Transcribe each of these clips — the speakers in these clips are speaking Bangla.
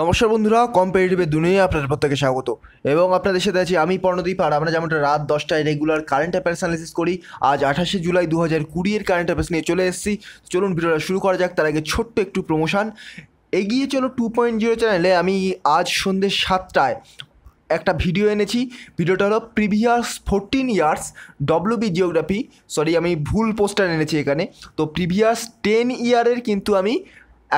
নমস্কার বন্ধুরা কম্পারেটিভের দুনিয়ায় আপনাদের প্রত্যেকে স্বাগত এবং আপনাদের সাথে আছি আমি পর্ণদীপ আর আমরা যেমনটা রাত দশটায় রেগুলার কারেন্ট অ্যাফেয়ার্স অ্যানালিসিস করি আজ আঠাশে জুলাই দু হাজার কুড়ির কারেন্ট অ্যাফেয়ার্স নিয়ে চলে এসেছি চলুন ভিডিওটা শুরু করা যাক তার আগে ছোট্ট একটু প্রমোশন এগিয়ে চলো টু পয়েন্ট জিরো চ্যানেলে আমি আজ সন্ধ্যে সাতটায় একটা ভিডিও এনেছি ভিডিওটা হলো previous fourteen years WB geography sorry আমি ভুল পোস্টার এনেছি এখানে তো প্রিভিয়াস টেন ইয়ারের কিন্তু আমি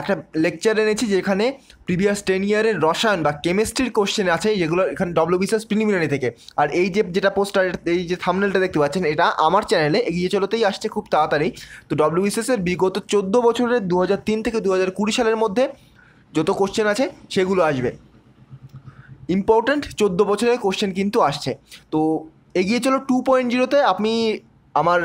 একটা লেকচার এনেছি যেখানে প্রিভিয়াস টেন ইয়ারের রসায়ন বা কেমিস্ট্রির কোশ্চেন আছে যেগুলো এখানে ডব্লিউ বিসিএস প্রিলিমিনারি থেকে আর এই যে যেটা পোস্টার এই যে থামনেলটা দেখতে পাচ্ছেন এটা আমার চ্যানেলে এগিয়ে চলতেই আসছে খুব তাড়াতাড়ি তো ডব্লিউ বিসিএসের বিগত চোদ্দো বছরের দু থেকে দু সালের মধ্যে যত কোশ্চেন আছে সেগুলো আসবে ইম্পর্ট্যান্ট চোদ্দো বছরের কোশ্চেন কিন্তু আসছে তো এগিয়ে চলো টু পয়েন্ট জিরোতে আপনি আমার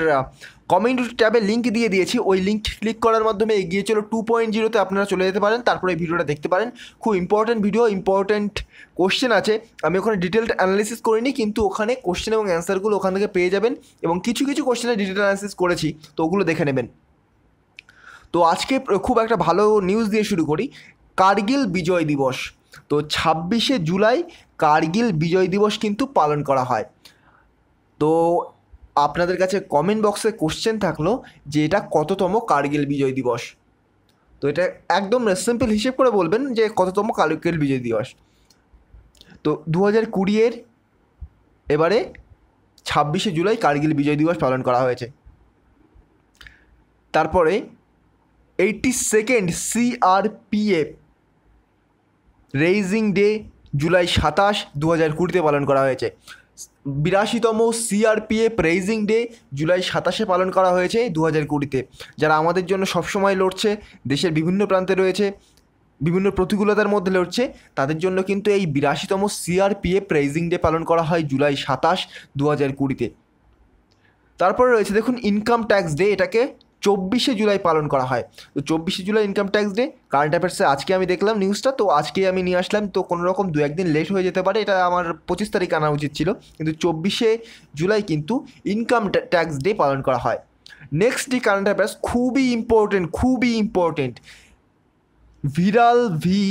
কমেন্ট ট্যাবে লিঙ্ক দিয়ে দিয়েছি ওই লিঙ্ক ক্লিক করার মাধ্যমে এগিয়ে চলো টু পয়েন্ট জিরোতে আপনারা চলে যেতে পারেন তারপরে এই ভিডিওটা দেখতে পারেন খুব ইম্পর্ট্যান্ট ভিডিও ইম্পর্ট্যান্ট কোশ্চেন আছে আমি ওখানে ডিটেলড অ্যানালিসিস করিনি কিন্তু ওখানে কোশ্চেন এবং অ্যান্সারগুলো ওখান থেকে পেয়ে যাবেন এবং কিছু কিছু কোশ্চেনের ডিটেল অ্যানালিসিস করেছি তো ওগুলো দেখে নেবেন তো আজকে খুব একটা ভালো নিউজ দিয়ে শুরু করি কার্গিল বিজয় দিবস তো ছাব্বিশে জুলাই কার্গিল বিজয় দিবস কিন্তু পালন করা হয় তো আপনাদের কাছে কমেন্ট বক্সে কোশ্চেন থাকলো যে এটা কততম কার্গিল বিজয় দিবস তো এটা একদম সিম্পল হিসেব করে বলবেন যে কততম কার্গিল বিজয় দিবস তো দু হাজার কুড়িয়ের এবারে ছাব্বিশে জুলাই কার্গিল বিজয় দিবস পালন করা হয়েছে তারপরে eighty second CRPF raising day জুলাই সাতাশ দু হাজার কুড়িতে পালন করা হয়েছে বিরাশিতম সিআরপিএ রেইজিং ডে জুলাই সাতাশে পালন করা হয়েছে দু হাজার কুড়িতে যারা আমাদের জন্য সবসময় লড়ছে দেশের বিভিন্ন প্রান্তে রয়েছে বিভিন্ন প্রতিকূলতার মধ্যে লড়ছে তাদের জন্য কিন্তু এই বিরাশিতম সিআরপিএ রেইজিং ডে পালন করা হয় জুলাই সাতাশ দু হাজার কুড়িতে তারপরে রয়েছে দেখুন ইনকাম ট্যাক্স ডে এটাকে চব্বিশে জুলাই পালন করা হয় তো চব্বিশে জুলাই ইনকাম ট্যাক্স ডে কারেন্ট অ্যাফেয়ার্সে আজকে আমি দেখলাম নিউজটা তো আজকেই আমি নিয়ে আসলাম তো কোনো রকম দু একদিন লেট হয়ে যেতে পারে এটা আমার পঁচিশ তারিখ আনা উচিত ছিল কিন্তু চব্বিশে জুলাই কিন্তু ইনকাম ট্যাক্স ডে পালন করা হয় নেক্সট ডে কারেন্ট অ্যাফেয়ার্স খুবই ইম্পর্টেন্ট খুবই ইম্পর্টেন্ট ভিরাল ভি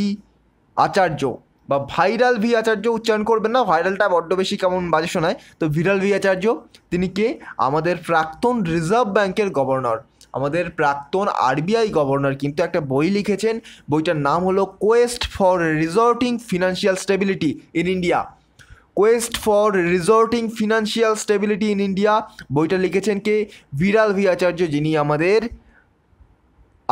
আচার্য বা ভাইরাল ভি আচার্য উচ্চারণ করবেন না ভাইরালটা বড্ড বেশি কেমন বাজে শোনায় তো ভিরাল ভি আচার্য তিনি কে আমাদের প্রাক্তন রিজার্ভ ব্যাংকের গভর্নর আমাদের প্রাক্তন আরবিআই গভর্নর কিন্তু একটা বই লিখেছেন বইটার নাম হলো quest for resorting financial stability in India quest for resorting financial stability in India বইটা লিখেছেন কে বিরাল ভি আচার্য যিনি আমাদের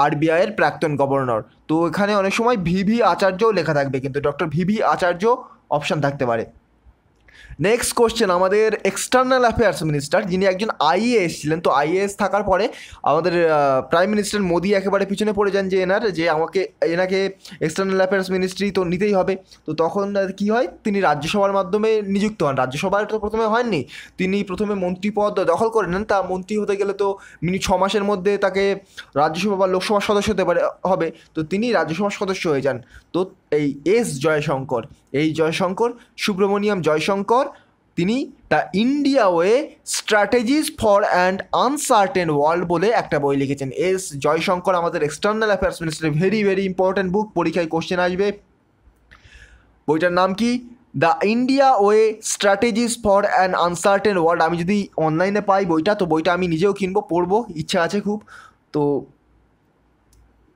আরবিআইয়ের প্রাক্তন গভর্নর তো এখানে অনেক সময় ভিভি আচার্যও লেখা থাকবে কিন্তু ডক্টর ভিভি আচার্য অপশান থাকতে পারে নেক্সট কোশ্চেন আমাদের এক্সটার্নাল অ্যাফেয়ার্স মিনিস্টার যিনি একজন আইএএস ছিলেন তো আইএএস থাকার পরে আমাদের প্রাইম মিনিস্টার মোদি একেবারে পিছনে পড়ে যান যে এনার যে আমাকে এনাকে এক্সটার্নাল অ্যাফেয়ার্স মিনিস্ট্রি তো নিতেই হবে তো তখন কি হয় তিনি রাজ্যসভার মাধ্যমে নিযুক্ত হন রাজ্যসভার তো প্রথমে হয়নি তিনি প্রথমে মন্ত্রী পদ দখল করে নেন তা মন্ত্রী হতে গেলে তো মিনি ছ মাসের মধ্যে তাকে রাজ্যসভা বা লোকসভার সদস্য হতে পারে হবে তো তিনি রাজ্যসভার সদস্য হয়ে যান তো এই এস জয়শঙ্কর এই জয়শঙ্কর সুব্রমণিয়াম জয়শঙ্কর তিনি the India way strategies for and uncertain world বলে একটা বই লিখেছেন এস জয়শঙ্কর আমাদের এক্সটার্নাল অ্যাফেয়ার্স মিনিস্টারের ভেরি ভেরি ইম্পর্ট্যান্ট বুক পরীক্ষায় কোশ্চেন আসবে বইটার নাম কি the India way strategies for and uncertain world আমি যদি অনলাইনে পাই বইটা তো বইটা আমি নিজেও কিনবো পড়বো ইচ্ছা আছে খুব তো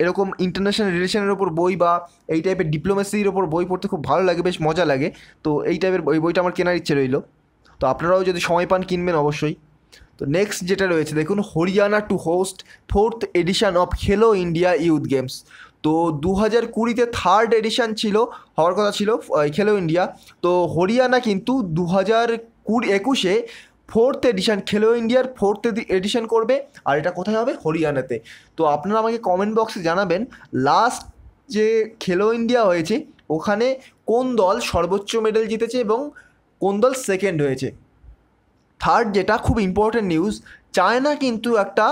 এরকম ইন্টারন্যাশনাল রিলেশনের ওপর বই বা এই টাইপের ডিপ্লোমেসির ওপর বই পড়তে খুব ভালো লাগে বেশ মজা লাগে তো এই টাইপের ওই বইটা আমার কেনার ইচ্ছে রইল তো আপনারাও যদি সময় পান কিনবেন অবশ্যই তো নেক্সট যেটা রয়েছে দেখুন Haryana to host fourth edition of Khelo India youth games তো দু হাজার কুড়িতে থার্ড এডিশান ছিল হওয়ার কথা ছিল খেলো ইন্ডিয়া তো হরিয়ানা কিন্তু দু হাজার কুড়ি একুশে ফোর্থ এডিশান খেলো ইন্ডিয়ার ফোর্থ এডিশান করবে আর এটা কোথায় হবে হরিয়ানাতে তো আপনারা আমাকে কমেন্ট বক্সে জানাবেন লাস্ট যে খেলো ইন্ডিয়া হয়েছে ওখানে কোন দল সর্বোচ্চ মেডেল জিতেছে এবং কোন দল সেকেন্ড হয়েছে থার্ড যেটা খুব ইম্পর্টেন্ট নিউজ চায়না কিন্তু একটা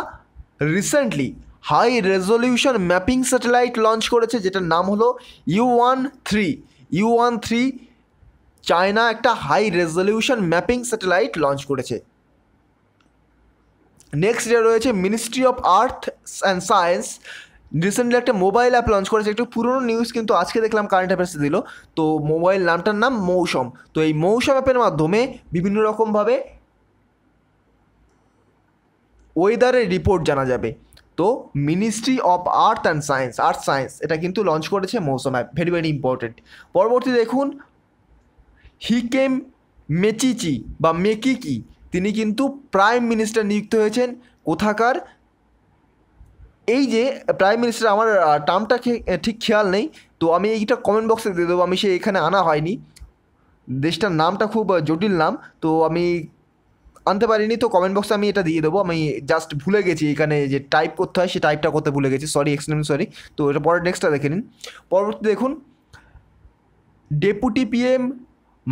recently high resolution mapping satellite launch করেছে যেটার নাম হলো U one three U one three China একটা high resolution mapping satellite launch করেছে নেক্সট ডে রয়েছে ministry of earth and science recently একটা মোবাইল অ্যাপ লঞ্চ করেছে একটু পুরনো নিউজ কিন্তু আজকে দেখলাম কারেন্ট অ্যাফেয়ার্সে দিল তো মোবাইল নামটার নাম মৌসম তো এই মৌসম অ্যাপের মাধ্যমে বিভিন্ন রকমভাবে ওয়েদারের রিপোর্ট জানা যাবে তো ministry of earth and science earth science এটা কিন্তু লঞ্চ করেছে Mausam app very very important পরবর্তী দেখুন হিকেম মেচিচি বা মেকিকি তিনি কিন্তু প্রাইম মিনিস্টার নিযুক্ত হয়েছেন কোথাকার এই যে প্রাইম মিনিস্টার আমার টার্মটা ঠিক খেয়াল নেই তো আমি এইটা কমেন্ট বক্সে দিয়ে দেবো আমি সে এখানে আনা হয়নি দেশটার নামটা খুব জটিল নাম তো আমি আনতে পারিনি তো কমেন্ট বক্সে আমি এটা দিয়ে দেবো আমি জাস্ট ভুলে গেছি এখানে যে টাইপ করতে হয় সে টাইপটা করতে ভুলে গেছি সরি এক্সপ্লেন সরি তো এটা পরে নেক্সটটা দেখে নিন পরবর্তী দেখুন deputy PM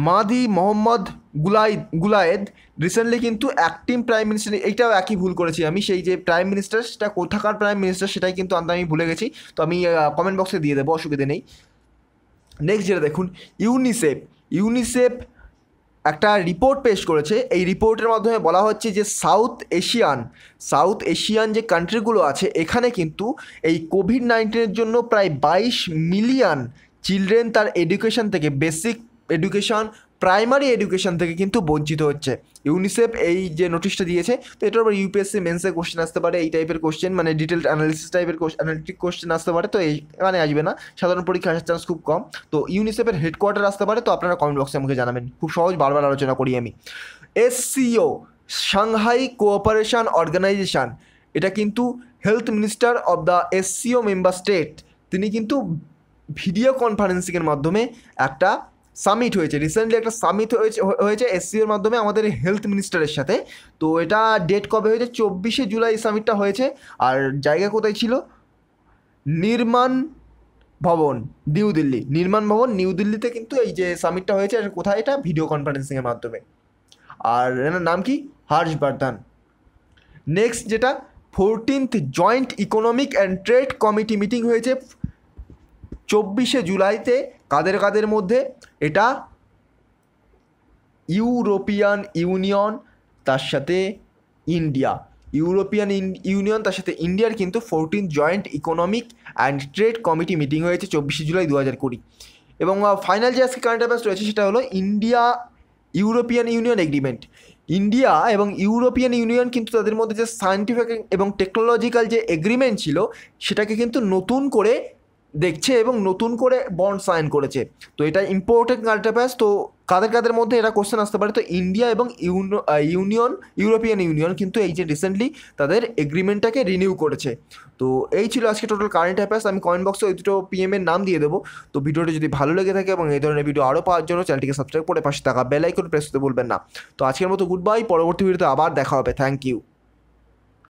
Mahdi Mohammed Gulaid Gulaid recently কিন্তু অ্যাক্টিং প্রাইম মিনিস্টার এইটাও একই ভুল করেছি আমি সেই যে প্রাইম মিনিস্টার সেটা কোথাকার প্রাইম মিনিস্টার সেটাই কিন্তু আমি ভুলে গেছি তো আমি কমেন্ট বক্সে দিয়ে দেবো অসুবিধে নেই নেক্সট যেটা দেখুন ইউনিসেফ ইউনিসেফ একটা রিপোর্ট পেশ করেছে এই রিপোর্টের মাধ্যমে বলা হচ্ছে যে সাউথ এশিয়ান সাউথ এশিয়ান যে কান্ট্রিগুলো আছে এখানে কিন্তু এই কোভিড নাইন্টিনের জন্য প্রায় বাইশ মিলিয়ন চিলড্রেন তার এডুকেশন থেকে বেসিক এডুকেশান প্রাইমারি এডুকেশান থেকে কিন্তু বঞ্চিত হচ্ছে ইউনিসেফ এই যে নোটিশটা দিয়েছে তো এটার উপর ইউপিএসসি মেন্সের কোশ্চেন আসতে পারে এই টাইপের কোশ্চেন মানে ডিটেলড অ্যানালিসিস টাইপের অ্যানালিটিক কোশ্চেন আসতে পারে তো এই মানে আসবে না সাধারণ পরীক্ষা আসার চান্স খুব কম তো ইউনিসেফের হেডকোয়ার্টার আসতে পারে তো আপনারা কমেন্ট বক্সে আমাকে জানাবেন খুব সহজ বারবার আলোচনা করি আমি এসসিও সাংহাই কোঅপারেশন অর্গানাইজেশান এটা কিন্তু health minister of the SCO member state তিনি কিন্তু ভিডিও কনফারেন্সিংয়ের মাধ্যমে একটা সামিট হয়েছে রিসেন্টলি একটা সামিট হয়েছে হয়েছে এসসিওর মাধ্যমে আমাদের হেলথ মিনিস্টারের সাথে তো এটা ডেট কবে হয়েছে চব্বিশে জুলাই সামিটটা হয়েছে আর জায়গা কোথায় ছিল নির্মাণ ভবন নিউ দিল্লি নির্মাণ ভবন নিউ দিল্লিতে কিন্তু এই যে সামিটটা হয়েছে আর কোথায় এটা ভিডিও কনফারেন্সিংয়ের মাধ্যমে আর এনার নাম কি হর্ষবর্ধন নেক্সট যেটা fourteenth joint economic and trade committee meeting হয়েছে চব্বিশে জুলাইতে কাদের কাদের মধ্যে এটা ইউরোপিয়ান ইউনিয়ন তার সাথে ইন্ডিয়া ইউরোপিয়ান ইউনিয়ন তার সাথে ইন্ডিয়ার কিন্তু fourteen joint economic and trade committee meeting হয়েছে চব্বিশে জুলাই দু হাজার কুড়ি এবং ফাইনাল যে আজকে কারেন্ট অ্যাফেয়ার্স রয়েছে সেটা হলো India European Union agreement India এবং ইউরোপিয়ান ইউনিয়ন কিন্তু তাদের মধ্যে যে সায়েন্টিফিক এবং টেকনোলজিক্যাল যে এগ্রিমেন্ট ছিল সেটাকে কিন্তু নতুন করে দেখছে এবং নতুন করে বন্ড সাইন করেছে তো এটা ইম্পোর্টেড কাল্টাপ্যাস তো কাদের কাদের মধ্যে এটা কোশ্চেন আসতে পারে তো ইন্ডিয়া এবং ইউনিয়ন ইউরোপিয়ান ইউনিয়ন কিন্তু এই যে রিসেন্টলি তাদের এগ্রিমেন্টটাকে রিনিউ করেছে তো এই ছিল আজকে টোটাল কারেন্ট অ্যাফেয়ার্স আমি কয়েন বক্সে ওই দুটো পিএমের নাম দিয়ে দেবো তো ভিডিওটা যদি ভালো লেগে থাকে এবং এই ধরনের ভিডিও আরও পাওয়ার জন্য চ্যানেলটিকে সাবস্ক্রাইব করে পাশে থাকা বেল আইকন প্রেস করতে বলবেন না তো আজকের মতো গুড বাই পরবর্তী ভিডিওতে আবার দেখা হবে থ্যাংক ইউ